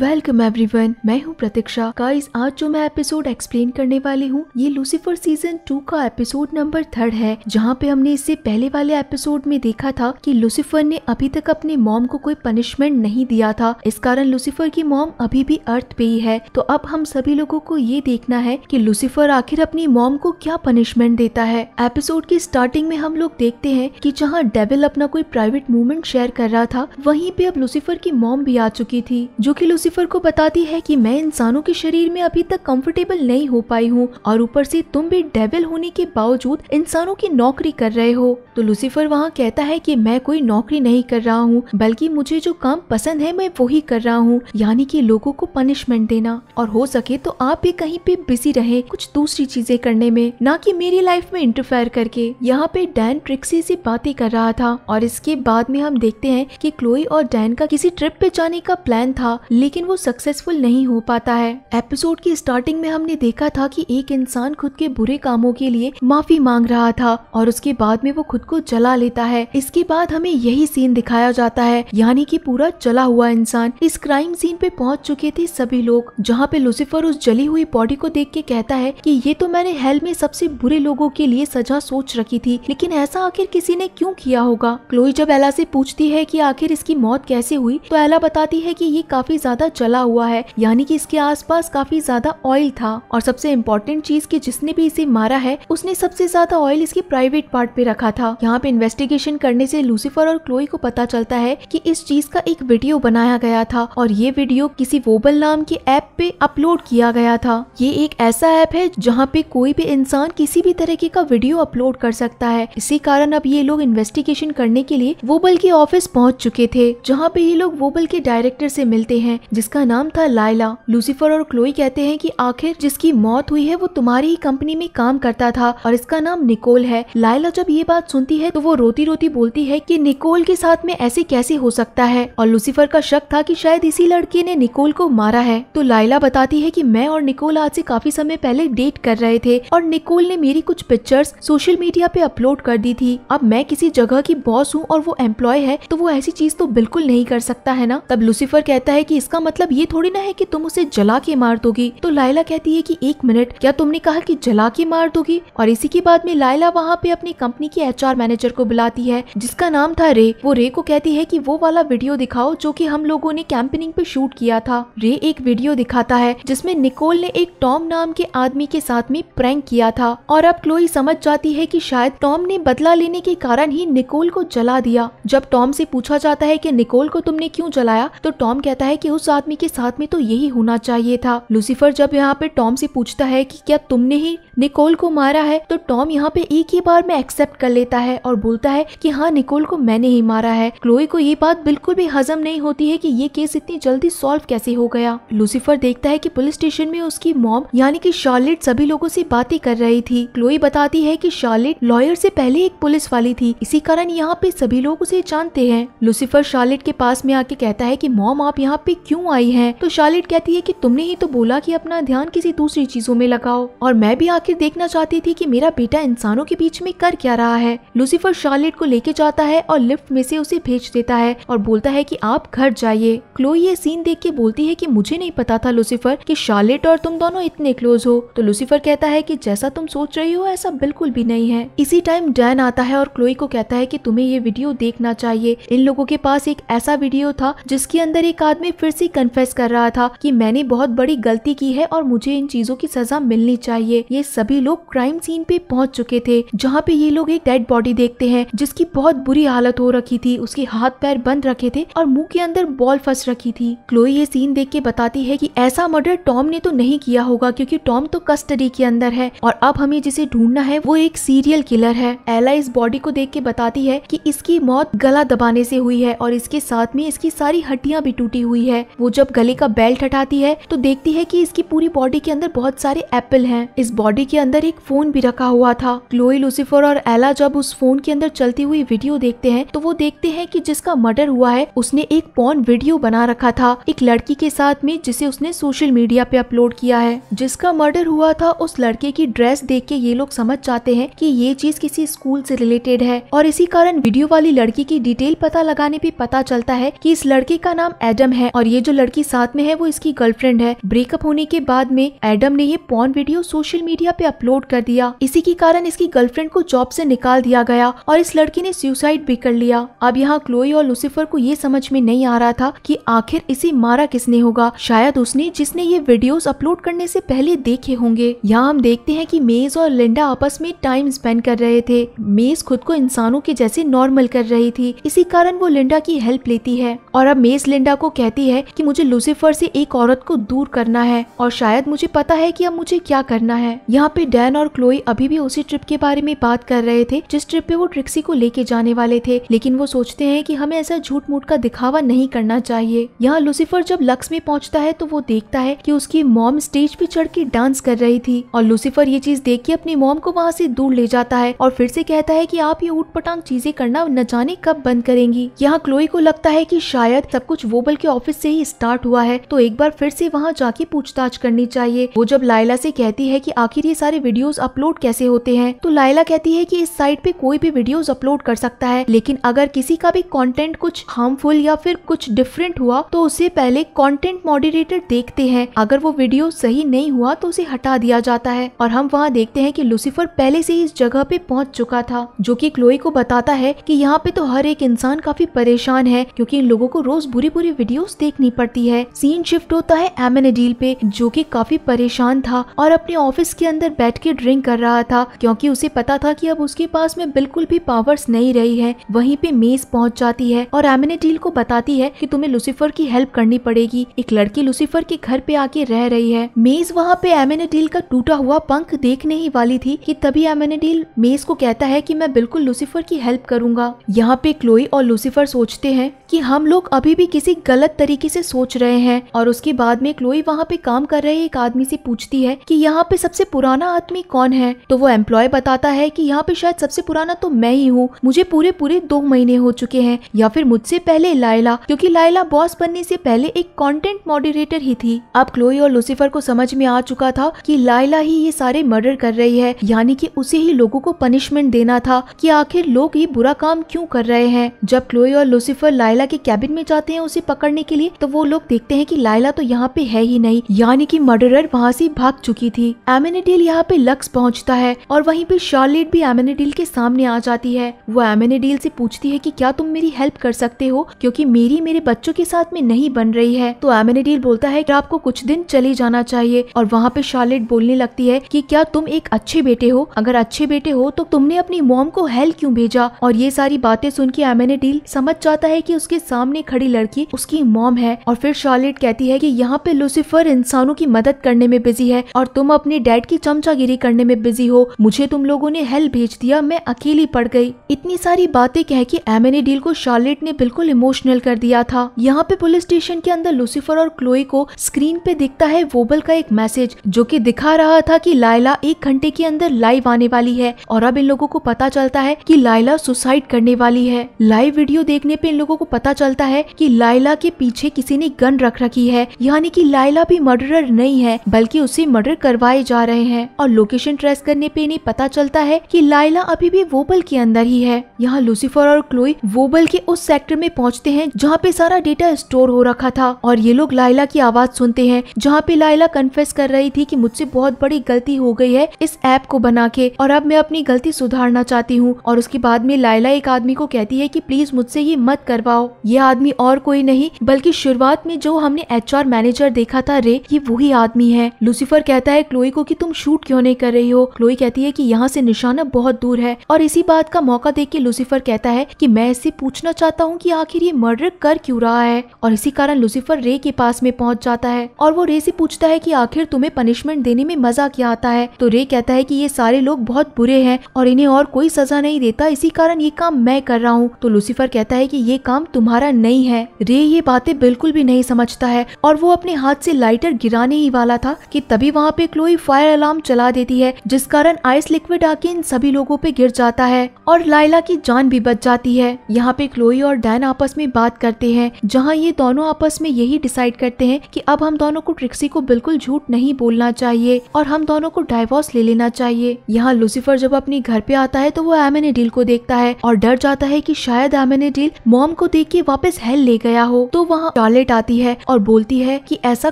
welcome everyone मैं हूं प्रतीक्षा guys आज जो मैं एपिसोड एक्सप्लेन करने वाली हूं ये लूसीफर सीजन टू का एपिसोड नंबर थर्ड है जहां पे हमने इससे पहले वाले एपिसोड में देखा था कि लूसीफर ने अभी तक अपने मॉम को कोई पनिशमेंट नहीं दिया था इस कारण लूसीफर की मॉम अभी भी अर्थ पे ही है तो अब हम सभी लोगो को ये देखना है की लूसीफर आखिर अपनी मॉम को क्या पनिशमेंट देता है एपिसोड की स्टार्टिंग में हम लोग देखते हैं की जहाँ डेविल अपना कोई प्राइवेट मूवमेंट शेयर कर रहा था वही पे अब लूसीफर की मॉम भी आ चुकी थी जो की लूसीफर को बताती है कि मैं इंसानों के शरीर में अभी तक कंफर्टेबल नहीं हो पाई हूँ और ऊपर से तुम भी डेविल होने के बावजूद इंसानों की नौकरी कर रहे हो तो लूसीफर वहाँ कहता है कि मैं कोई नौकरी नहीं कर रहा हूँ बल्कि मुझे जो काम पसंद है मैं वही कर रहा हूँ यानी कि लोगों को पनिशमेंट देना और हो सके तो आप भी कहीं पे बिजी रहे कुछ दूसरी चीजें करने में न की मेरी लाइफ में इंटरफेयर करके यहाँ पे डैन ट्रिक्सी से बातें कर रहा था और इसके बाद में हम देखते हैं की क्लोई और डैन का किसी ट्रिप पे जाने का प्लान था लेकिन लेकिन वो सक्सेसफुल नहीं हो पाता है एपिसोड की स्टार्टिंग में हमने देखा था कि एक इंसान खुद के बुरे कामों के लिए माफी मांग रहा था और उसके बाद में वो खुद को जला लेता है इसके बाद हमें यही सीन दिखाया जाता है यानी कि पूरा जला हुआ इंसान इस क्राइम सीन पे पहुंच चुके थे सभी लोग जहाँ पे लुसिफर उस जली हुई बॉडी को देख के कहता है की ये तो मैंने हेल में सबसे बुरे लोगों के लिए सजा सोच रखी थी लेकिन ऐसा आखिर किसी ने क्यूँ किया होगा क्लोई जब एला ऐसी पूछती है की आखिर इसकी मौत कैसे हुई तो एला बताती है की ये काफी ज्यादा ज्यादा चला हुआ है यानी कि इसके आसपास काफी ज्यादा ऑयल था और सबसे इम्पोर्टेंट चीज कि जिसने भी इसे मारा है उसने सबसे ज्यादा ऑयल इसके प्राइवेट पार्ट पे रखा था यहाँ पे इन्वेस्टिगेशन करने से लूसीफर और क्लोई को पता चलता है की इस चीज का एक वीडियो बनाया गया था और ये वीडियो किसी वोबल नाम के ऐप पे अपलोड किया गया था ये एक ऐसा ऐप है जहाँ पे कोई भी इंसान किसी भी तरीके का वीडियो अपलोड कर सकता है इसी कारण अब ये लोग इन्वेस्टिगेशन करने के लिए वोबल के ऑफिस पहुँच चुके थे जहाँ पे ये लोग वोबल के डायरेक्टर से मिलते हैं जिसका नाम था लाइला लूसीफर और क्लोई कहते हैं कि आखिर जिसकी मौत हुई है वो तुम्हारी ही कंपनी में काम करता था और इसका नाम निकोल है लाइला जब ये बात सुनती है तो वो रोती रोती बोलती है कि निकोल के साथ में ऐसे कैसे हो सकता है और लूसीफर का शक था कि शायद इसी लड़के ने निकोल को मारा है तो लाइला बताती है कि मैं और निकोल आज से काफी समय पहले डेट कर रहे थे और निकोल ने मेरी कुछ पिक्चर्स सोशल मीडिया पे अपलोड कर दी थी अब मैं किसी जगह की बॉस हूँ और वो एम्प्लॉय है तो वो ऐसी चीज तो बिल्कुल नहीं कर सकता है ना तब लूसीफर कहता है की इसका इसका मतलब ये थोड़ी ना है कि तुम उसे जला के मार दोगी तो लाइला कहती है कि एक मिनट क्या तुमने कहा कि जला के मार दोगी और इसी के बाद में लाइला वहाँ पे अपनी कंपनी के एच मैनेजर को बुलाती है जिसका नाम था रे वो रे को कहती है की वो वाला वीडियो दिखाओ जो की हम लोगों ने कैंपेनिंग पे शूट किया था रे एक वीडियो दिखाता है जिसमे निकोल ने एक टॉम नाम के आदमी के साथ में प्रैंक किया था और अब क्लोई समझ जाती है की शायद टॉम ने बदला लेने के कारण ही निकोल को जला दिया जब टॉम से पूछा जाता है कि निकोल को तुमने क्यों जलाया तो टॉम कहता है कि उस उस आदमी के साथ में तो यही होना चाहिए था लूसीफर जब यहाँ पे टॉम से पूछता है कि क्या तुमने ही निकोल को मारा है तो टॉम यहाँ पे एक ही बार में एक्सेप्ट कर लेता है और बोलता है कि हाँ निकोल को मैंने ही मारा है क्लोई को ये बात बिल्कुल भी हजम नहीं होती है कि ये केस इतनी जल्दी सॉल्व कैसे हो गया लूसीफर देखता है कि पुलिस स्टेशन में उसकी मॉम यानी कि शार्लेट सभी लोगों से बातें कर रही थी क्लोई बताती है कि शार्लेट लॉयर से पहले एक पुलिस वाली थी इसी कारण यहाँ पे सभी लोग उसे जानते हैं लूसीफर शार्लेट के पास में आके कहता है कि मॉम आप यहाँ पे क्यों आई है तो शार्लेट कहती है की तुमने ही तो बोला की अपना ध्यान किसी दूसरी चीजों में लगाओ और मैं भी आखिर देखना चाहती थी कि मेरा बेटा इंसानों के बीच में कर क्या रहा है लूसीफर शार्लेट को लेके जाता है और लिफ्ट में से उसे भेज देता है और बोलता है कि आप घर जाइए क्लो ये सीन देख के बोलती है कि मुझे नहीं पता था लूसीफर कि शार्लेट और तुम दोनों इतने क्लोज हो तो लूसीफर कहता है कि जैसा तुम सोच रही हो ऐसा बिल्कुल भी नहीं है इसी टाइम डैन आता है और क्लोई को कहता है कि तुम्हें ये वीडियो देखना चाहिए इन लोगों के पास एक ऐसा वीडियो था जिसके अंदर एक आदमी फिर से कन्फेस कर रहा था कि मैंने बहुत बड़ी गलती की है और मुझे इन चीजों की सजा मिलनी चाहिए ये सभी लोग क्राइम सीन पे पहुंच चुके थे जहाँ पे ये लोग एक डेड बॉडी देखते हैं जिसकी बहुत बुरी हालत हो रखी थी उसके हाथ पैर बंद रखे थे और मुंह के अंदर बॉल फंस रखी थी क्लोई ये सीन देख के बताती है कि ऐसा मर्डर टॉम ने तो नहीं किया होगा क्योंकि टॉम तो कस्टडी के अंदर है और अब हमें जिसे ढूंढना है वो एक सीरियल किलर है एला इस बॉडी को देख के बताती है की इसकी मौत गला दबाने से हुई है और इसके साथ में इसकी सारी हड्डियां भी टूटी हुई है वो जब गले का बेल्ट हटाती है तो देखती है की इसकी पूरी बॉडी के अंदर बहुत सारे एप्पल है इस बॉडी चाबी के अंदर एक फोन भी रखा हुआ था क्लोई लूसीफर और एला जब उस फोन के अंदर चलती हुई वीडियो देखते हैं तो वो देखते हैं कि जिसका मर्डर हुआ है उसने एक पॉन वीडियो बना रखा था एक लड़की के साथ में जिसे उसने सोशल मीडिया पे अपलोड किया है जिसका मर्डर हुआ था उस लड़के की ड्रेस देख के ये लोग समझ जाते हैं की ये चीज किसी स्कूल ऐसी रिलेटेड है और इसी कारण वीडियो वाली लड़की की डिटेल पता लगाने पे पता चलता है की इस लड़के का नाम एडम है और ये जो लड़की साथ में है वो इसकी गर्लफ्रेंड है ब्रेकअप होने के बाद में एडम ने ये porn video social media media पे अपलोड कर दिया इसी के कारण इसकी गर्लफ्रेंड को जॉब से निकाल दिया गया और इस लड़की ने सुसाइड भी कर लिया अब यहाँ क्लोई और लूसीफर को ये समझ में नहीं आ रहा था कि आखिर इसे मारा किसने होगा शायद उसने जिसने ये वीडियो अपलोड करने से पहले देखे होंगे यहाँ हम देखते हैं की मेज और लिंडा आपस में टाइम स्पेंड कर रहे थे मेज खुद को इंसानों के जैसे नॉर्मल कर रही थी इसी कारण वो लिंडा की हेल्प लेती है और अब मेज लिंडा को कहती है की मुझे लूसीफर ऐसी एक औरत को दूर करना है और शायद मुझे पता है कि अब मुझे क्या करना है यहाँ यहाँ पे डैन और क्लोई अभी भी उसी ट्रिप के बारे में बात कर रहे थे जिस ट्रिप पे वो ट्रिक्सी को लेके जाने वाले थे लेकिन वो सोचते हैं कि हमें ऐसा झूठ मूठ का दिखावा नहीं करना चाहिए यहाँ लूसीफर जब लक्स में पहुंचता है तो वो देखता है की उसकी मॉम स्टेज पे चढ़ के डांस कर रही थी और लूसीफर ये चीज देख के अपनी मॉम को वहाँ से दूर ले जाता है और फिर से कहता है की आप ये ऊट पटांग चीजें करना न जाने कब बंद करेंगी यहाँ क्लोई को लगता है की शायद सब कुछ वोबल के ऑफिस से ही स्टार्ट हुआ है तो एक बार फिर से वहाँ जाके पूछताछ करनी चाहिए वो जब लाइला से कहती है कि आखिर ये सारे वीडियोस अपलोड कैसे होते हैं तो लाइला कहती है कि इस साइट पे कोई भी वीडियोस अपलोड कर सकता है लेकिन अगर किसी का भी कंटेंट कुछ हार्मफुल या फिर कुछ डिफरेंट हुआ तो उसे पहले कंटेंट मॉडरेटर देखते हैं अगर वो वीडियो सही नहीं हुआ तो उसे हटा दिया जाता है और हम वहाँ देखते हैं की लूसीफर पहले से ही इस जगह पे पहुँच चुका था जो की क्लोई को बताता है की यहाँ पे तो हर एक इंसान काफी परेशान है क्यूँकी इन लोगो को रोज बुरी बुरी वीडियो देखनी पड़ती है सीन शिफ्ट होता है एमेनेडील पे जो की काफी परेशान था और अपने ऑफिस के अंदर अंदर बैठ के ड्रिंक कर रहा था क्योंकि उसे पता था कि अब उसके पास में बिल्कुल भी पावर्स नहीं रही है वहीं पे मेज पहुंच जाती है और डील को बताती है कि तुम्हें लुसिफर की हेल्प करनी पड़ेगी एक लड़की लुसिफर के घर पे आके रह रही है मेज वहाँ पे डील का टूटा हुआ पंख देखने ही वाली थी की तभी डील मेज को कहता है की मैं बिल्कुल लुसिफर की हेल्प करूंगा यहाँ पे क्लोई और लुसिफर सोचते हैं कि हम लोग अभी भी किसी गलत तरीके से सोच रहे हैं और उसके बाद में क्लोई वहाँ पे काम कर रहे एक आदमी से पूछती है कि यहाँ पे सबसे पुराना आदमी कौन है तो वो एम्प्लॉय बताता है कि यहाँ पे शायद सबसे पुराना तो मैं ही हूँ मुझे पूरे पूरे दो महीने हो चुके हैं या फिर मुझसे पहले लाइला क्योंकि लाइला बॉस बनने से पहले एक कॉन्टेंट मॉडरेटर ही थी अब क्लोई और लुसिफर को समझ में आ चुका था की लाइला ही ये सारे मर्डर कर रही है यानी की उसे ही लोगो को पनिशमेंट देना था की आखिर लोग ये बुरा काम क्यूँ कर रहे हैं जब क्लोई और लुसिफर लाइला लायला के कैबिन में जाते हैं उसे पकड़ने के लिए तो वो लोग देखते हैं कि लायला तो यहाँ पे है ही नहीं यानी कि मर्डरर वहाँ से भाग चुकी थी एमिनेडिल यहाँ पे लक्स पहुँचता है और वहीं पे शार्लेट भी एमिनेडिल के सामने आ जाती है वो एमिनेडिल से पूछती है कि क्या तुम मेरी हेल्प कर सकते हो क्योंकि मेरी मेरे बच्चों के साथ में नहीं बन रही है तो एमिनेडिल बोलता है की आपको कुछ दिन चले जाना चाहिए और वहाँ पे शार्लेट बोलने लगती है की क्या तुम एक अच्छे बेटे हो अगर अच्छे बेटे हो तो तुमने अपनी मोम को हेल्प क्यूँ भेजा और ये सारी बातें सुन के एमिनेडिल समझ जाता है की उसके उसके सामने खड़ी लड़की उसकी मॉम है और फिर शार्लेट कहती है कि यहाँ पे लूसीफर इंसानों की मदद करने में बिजी है और तुम अपने डैड की चमचागिरी करने में बिजी हो मुझे तुम लोगों ने हेल्प भेज दिया मैं अकेली पड़ गई इतनी सारी बातें कह की एमएनए डील को शार्लेट ने बिल्कुल इमोशनल कर दिया था यहाँ पे पुलिस स्टेशन के अंदर लूसीफर और क्लोई को स्क्रीन पे दिखता है वोबल का एक मैसेज जो की दिखा रहा था की लाइला एक घंटे के अंदर लाइव आने वाली है और अब इन लोगों को पता चलता है कि लाइला सुसाइड करने वाली है लाइव वीडियो देखने पे इन लोगों को पता पता चलता है कि लाइला के पीछे किसी ने गन रख रखी है यानी कि लाइला भी मर्डरर नहीं है बल्कि उसे मर्डर करवाए जा रहे हैं और लोकेशन ट्रेस करने पे इन्हें पता चलता है कि लाइला अभी भी वोबल के अंदर ही है यहाँ लूसीफर और क्लोई वोबल के उस सेक्टर में पहुँचते हैं जहाँ पे सारा डेटा स्टोर हो रखा था और ये लोग लाइला की आवाज सुनते हैं जहाँ पे लाइला कन्फेस कर रही थी की मुझसे बहुत बड़ी गलती हो गई है इस ऐप को बना के और अब मैं अपनी गलती सुधारना चाहती हूँ और उसके बाद में लाइला एक आदमी को कहती है की प्लीज मुझसे ये मत करवाओ बताओ ये आदमी और कोई नहीं बल्कि शुरुआत में जो हमने एच मैनेजर देखा था रे ये वही आदमी है लूसीफर कहता है क्लोई को कि तुम शूट क्यों नहीं कर रही हो क्लोई कहती है कि यहाँ से निशाना बहुत दूर है और इसी बात का मौका देख के लूसीफर कहता है कि मैं इससे पूछना चाहता हूँ कि आखिर ये मर्डर कर क्यों रहा है और इसी कारण लूसीफर रे के पास में पहुँच जाता है और वो रे से पूछता है की आखिर तुम्हें पनिशमेंट देने में मजा क्या आता है तो रे कहता है की ये सारे लोग बहुत बुरे हैं और इन्हें और कोई सजा नहीं देता इसी कारण ये काम मैं कर रहा हूँ तो लूसीफर कहता है की ये काम तुम्हारा नहीं है रे ये बातें बिल्कुल भी नहीं समझता है और वो अपने हाथ से लाइटर गिराने ही वाला था कि तभी वहाँ पे क्लोई फायर अलार्म चला देती है जिस कारण आइस लिक्विड आके इन सभी लोगों पे गिर जाता है और लाइला की जान भी बच जाती है यहाँ पे क्लोई और डैन आपस में बात करते हैं जहाँ ये दोनों आपस में यही डिसाइड करते हैं की अब हम दोनों को ट्रिक्सी को बिल्कुल झूठ नहीं बोलना चाहिए और हम दोनों को डाइवोर्स ले लेना चाहिए यहाँ लूसीफर जब अपने घर पे आता है तो वो एमेनेडील को देखता है और डर जाता है की शायद एमेनेडील मॉम को देख के वापस हेल ले गया हो तो वहाँ टॉयलेट आती है और बोलती है कि ऐसा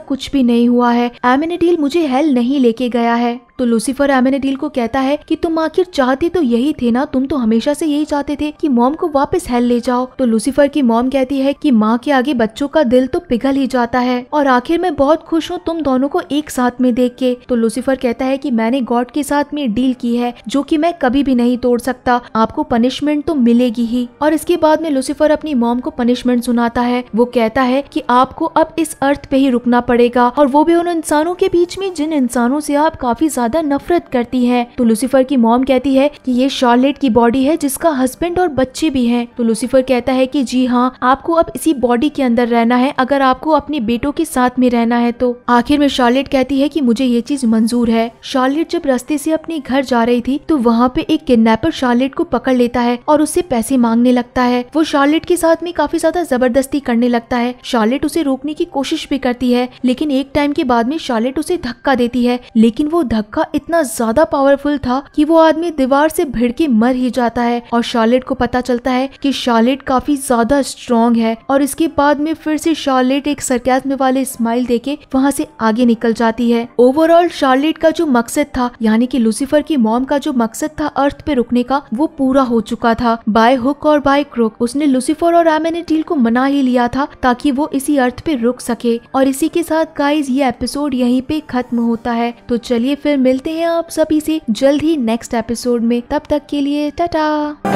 कुछ भी नहीं हुआ है एमिनेडील मुझे हेल नहीं लेके गया है तो लूसीफर एमेनेडील को कहता है कि तुम आखिर चाहते तो यही थे ना तुम तो हमेशा से यही चाहते थे कि मॉम को वापस हेल ले जाओ तो लूसीफर की मॉम कहती है कि माँ के आगे बच्चों का दिल तो पिघल ही जाता है और आखिर मैं बहुत खुश हूँ तुम दोनों को एक साथ में देख के तो लूसीफर कहता है की मैंने गॉड के साथ में डील की है जो की मैं कभी भी नहीं तोड़ सकता आपको पनिशमेंट तो मिलेगी ही और इसके बाद में लूसीफर अपनी मॉम को पनिशमेंट सुनाता है वो कहता है की आपको अब इस अर्थ पे ही रुकना पड़ेगा और वो भी उन इंसानों के बीच में जिन इंसानों से आप काफी ज्यादा ज्यादा नफरत करती है तो लूसीफर की मॉम कहती है कि ये शॉर्लेट की बॉडी है जिसका हस्बैंड और बच्चे भी हैं तो लूसीफर कहता है कि जी हाँ आपको अब इसी बॉडी के अंदर रहना है अगर आपको अपने बेटों के साथ में रहना है तो आखिर में शॉर्लेट कहती है की मुझे ये चीज मंजूर है शॉर्लेट जब रास्ते ऐसी अपने घर जा रही थी तो वहाँ पे एक किडनेपर शॉर्लेट को पकड़ लेता है और उससे पैसे मांगने लगता है वो शॉर्लेट के साथ में काफी ज्यादा जबरदस्ती करने लगता है शॉर्लेट उसे रोकने की कोशिश भी करती है लेकिन एक टाइम के बाद में शॉर्लेट उसे धक्का देती है लेकिन वो धक्का धक्का इतना ज्यादा पावरफुल था कि वो आदमी दीवार से भिड़ के मर ही जाता है और शार्लेट को पता चलता है कि शार्लेट काफी ज्यादा स्ट्रॉन्ग है और इसके बाद में फिर से शार्लेट एक सरकैज्म वाले स्माइल देके वहाँ से आगे निकल जाती है ओवरऑल शार्लेट का जो मकसद था यानी कि लूसीफर की मॉम का जो मकसद था अर्थ पे रुकने का वो पूरा हो चुका था बाय हुक और बाय क्रुक उसने लूसीफर और एमेनेटील को मना ही लिया था ताकि वो इसी अर्थ पे रुक सके और इसी के साथ गाइज ये एपिसोड यहीं पे खत्म होता है तो चलिए फिर मिलते हैं आप सभी से जल्द ही नेक्स्ट एपिसोड में तब तक के लिए टाटा